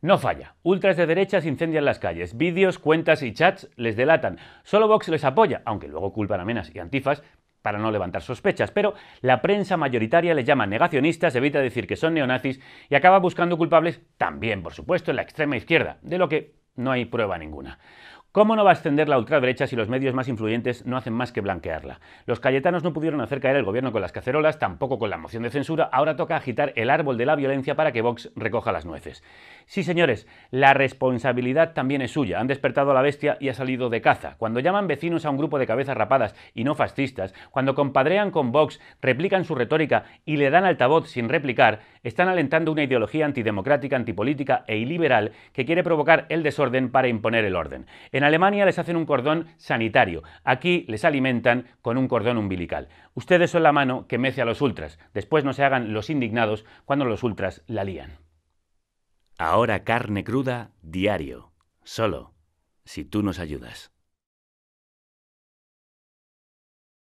No falla. Ultras de derechas incendian las calles. Vídeos, cuentas y chats les delatan. Solo Vox les apoya, aunque luego culpan a Menas y Antifas para no levantar sospechas, pero la prensa mayoritaria les llama negacionistas, evita decir que son neonazis y acaba buscando culpables también, por supuesto, en la extrema izquierda, de lo que no hay prueba ninguna. ¿Cómo no va a ascender la ultraderecha si los medios más influyentes no hacen más que blanquearla? Los cayetanos no pudieron hacer caer el gobierno con las cacerolas, tampoco con la moción de censura, ahora toca agitar el árbol de la violencia para que Vox recoja las nueces. Sí, señores, la responsabilidad también es suya. Han despertado a la bestia y ha salido de caza. Cuando llaman vecinos a un grupo de cabezas rapadas y no fascistas, cuando compadrean con Vox, replican su retórica y le dan altavoz sin replicar, están alentando una ideología antidemocrática, antipolítica e iliberal que quiere provocar el desorden para imponer el orden. Alemania les hacen un cordón sanitario. Aquí les alimentan con un cordón umbilical. Ustedes son la mano que mece a los ultras. Después no se hagan los indignados cuando los ultras la lían. Ahora carne cruda, diario. Solo si tú nos ayudas.